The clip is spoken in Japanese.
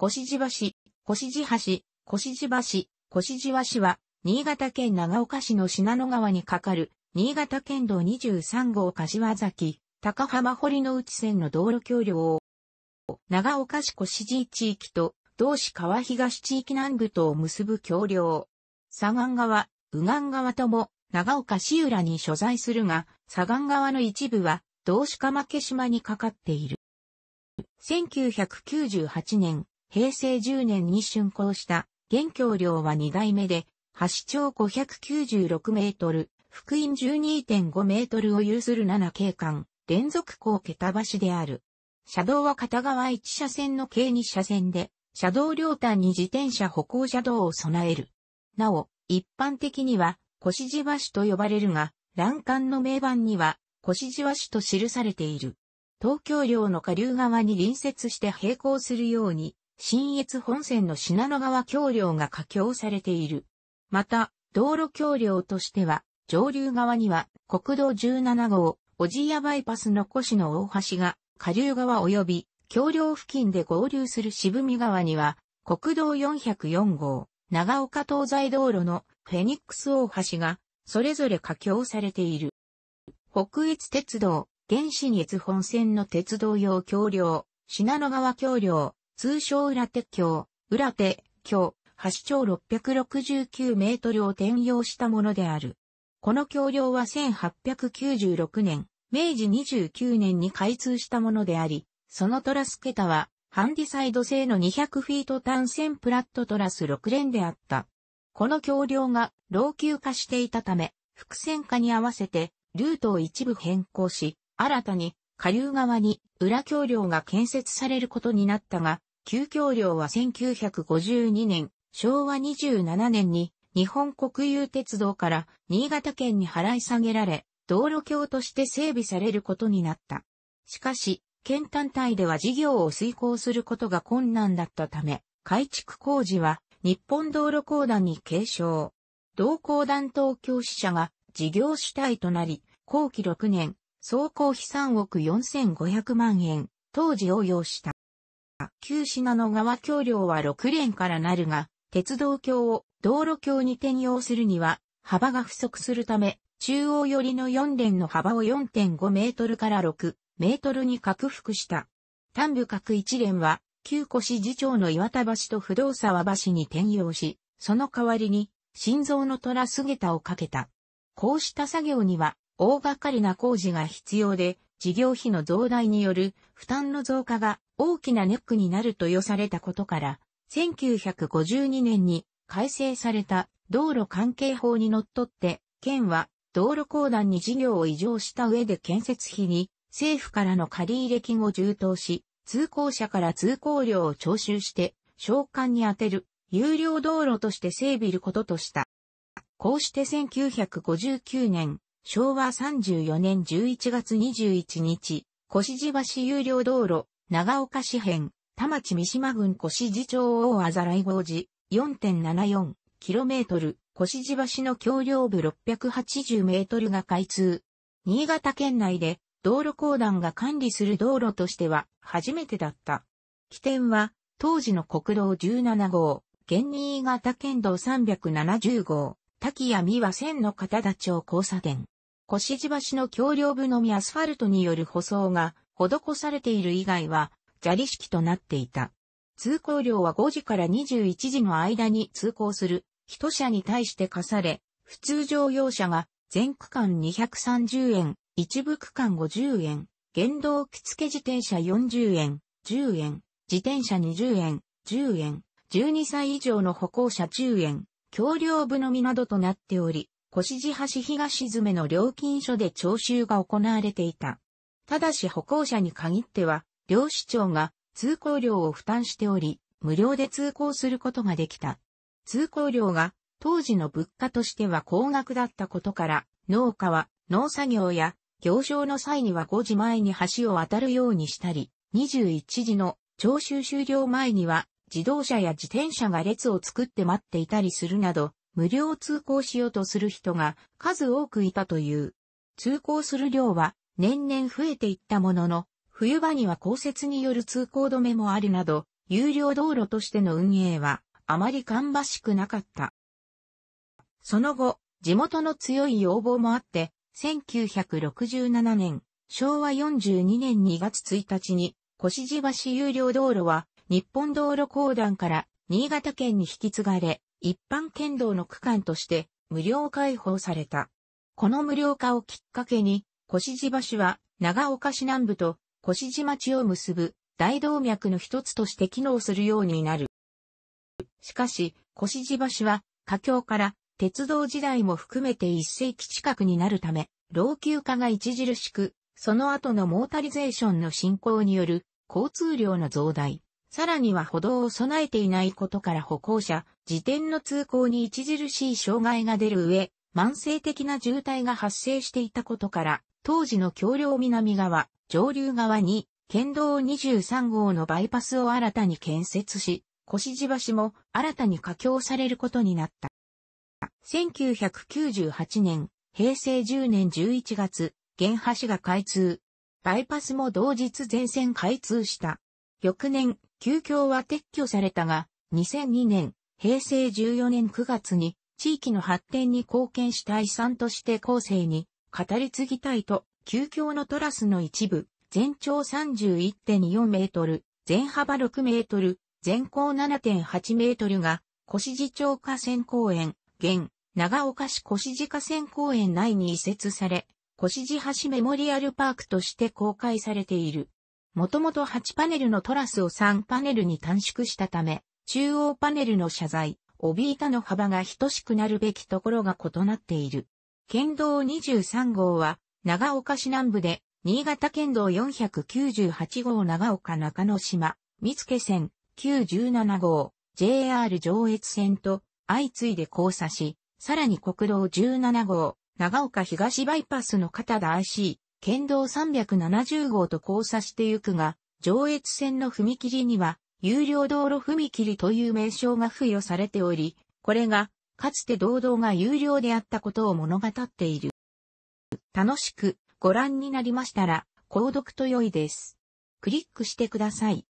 越路橋、越路橋、越路橋、越路橋は、新潟県長岡市の信濃川に架かる、新潟県道23号柏崎、高浜堀之内線の道路橋梁を、長岡市越路地域と、同市川東地域南部とを結ぶ橋梁。左岸側、右岸側とも、長岡市浦に所在するが、左岸側の一部は、同市鎌毛島にかかっている。1998年、平成10年に竣工した、現橋梁は2代目で、橋長596メートル、幅員12.5メートルを有する7景観、連続高桁橋である。車道は片側1車線の計2車線で、車道両端に自転車歩行車道を備える。なお、一般的には、腰地橋と呼ばれるが、欄干の名板には、腰地橋と記されている。東京領の下流側に隣接して並行するように、新越本線の品野川橋梁が架橋されている。また、道路橋梁としては、上流側には国道17号、小千谷バイパスの越の大橋が、下流側及び、橋梁付近で合流する渋見川には、国道404号、長岡東西道路のフェニックス大橋が、それぞれ架橋されている。北越鉄道、原新越本線の鉄道用橋梁、品野川橋梁、通称裏手橋、裏手橋、橋長669メートルを転用したものである。この橋梁は1896年、明治29年に開通したものであり、そのトラス桁は、ハンディサイド製の200フィート単線プラットトラス6連であった。この橋梁が老朽化していたため、伏線化に合わせてルートを一部変更し、新たに下流側に裏橋梁が建設されることになったが、旧橋梁は1952年、昭和27年に日本国有鉄道から新潟県に払い下げられ、道路橋として整備されることになった。しかし、県単体では事業を遂行することが困難だったため、改築工事は日本道路公団に継承。同公団東京支社が事業主体となり、後期6年、総工費3億4500万円、当時応用した。旧品の川橋梁は6連からなるが、鉄道橋を道路橋に転用するには、幅が不足するため、中央寄りの4連の幅を4.5メートルから6メートルに拡幅した。単部各1連は、旧越次長の岩田橋と不動沢橋に転用し、その代わりに、心臓の虎菅田をかけた。こうした作業には、大掛かりな工事が必要で、事業費の増大による負担の増加が大きなネックになると予されたことから、1952年に改正された道路関係法にのっとって、県は道路公団に事業を移譲した上で建設費に政府からの借入金を充当し、通行者から通行料を徴収して、召喚に充てる有料道路として整備ることとした。こうして1959年、昭和34年11月21日、越地橋有料道路、長岡市辺、田町三島郡越路町大あざらい号寺、4.74km、越路橋の橋梁部 680m が開通。新潟県内で道路公団が管理する道路としては初めてだった。起点は当時の国道17号、現新潟県道370号、滝谷美和線の片田町交差点。越路橋の橋梁部のみアスファルトによる舗装が施されている以外は、砂利式となっていた。通行料は5時から21時の間に通行する、一車に対して課され、普通乗用車が全区間230円、一部区間50円、原動機付自転車40円、10円、自転車20円、10円、12歳以上の歩行者10円、橋梁部のみなどとなっており、越地橋東詰めの料金所で徴収が行われていた。ただし歩行者に限っては、両市長が通行料を負担しており、無料で通行することができた。通行料が当時の物価としては高額だったことから、農家は農作業や行商の際には5時前に橋を渡るようにしたり、21時の徴収終了前には自動車や自転車が列を作って待っていたりするなど、無料通行しようとする人が数多くいたという。通行する量は年々増えていったものの、冬場には降雪による通行止めもあるなど、有料道路としての運営は、あまり芳しくなかった。その後、地元の強い要望もあって、1967年、昭和42年2月1日に、越路橋有料道路は、日本道路公団から新潟県に引き継がれ、一般県道の区間として無料開放された。この無料化をきっかけに、越路橋は長岡市南部と越路町を結ぶ大動脈の一つとして機能するようになる。しかし、越路橋は、佳橋から鉄道時代も含めて1世紀近くになるため、老朽化が著しく、その後のモータリゼーションの進行による交通量の増大、さらには歩道を備えていないことから歩行者、自転の通行に著しい障害が出る上、慢性的な渋滞が発生していたことから、当時の橋梁南側、上流側に、県道23号のバイパスを新たに建設し、越路橋も新たに架橋されることになった。1998年、平成10年11月、原橋が開通。バイパスも同日全線開通した。翌年、旧橋は撤去されたが、2002年、平成14年9月に、地域の発展に貢献した遺産として後世に語り継ぎたいと、旧遽のトラスの一部、全長31.4メートル、全幅6メートル、全高7.8メートルが、越路町河川公園、現、長岡市越路河川公園内に移設され、越路橋メモリアルパークとして公開されている。もともと8パネルのトラスを3パネルに短縮したため、中央パネルの謝罪、帯板の幅が等しくなるべきところが異なっている。県道23号は、長岡市南部で、新潟県道498号長岡中野島、三助線、917号、JR 上越線と相次いで交差し、さらに国道17号、長岡東バイパスの片田 IC、県道370号と交差してゆくが、上越線の踏切には、有料道路踏切という名称が付与されており、これがかつて堂々が有料であったことを物語っている。楽しくご覧になりましたら、購読と良いです。クリックしてください。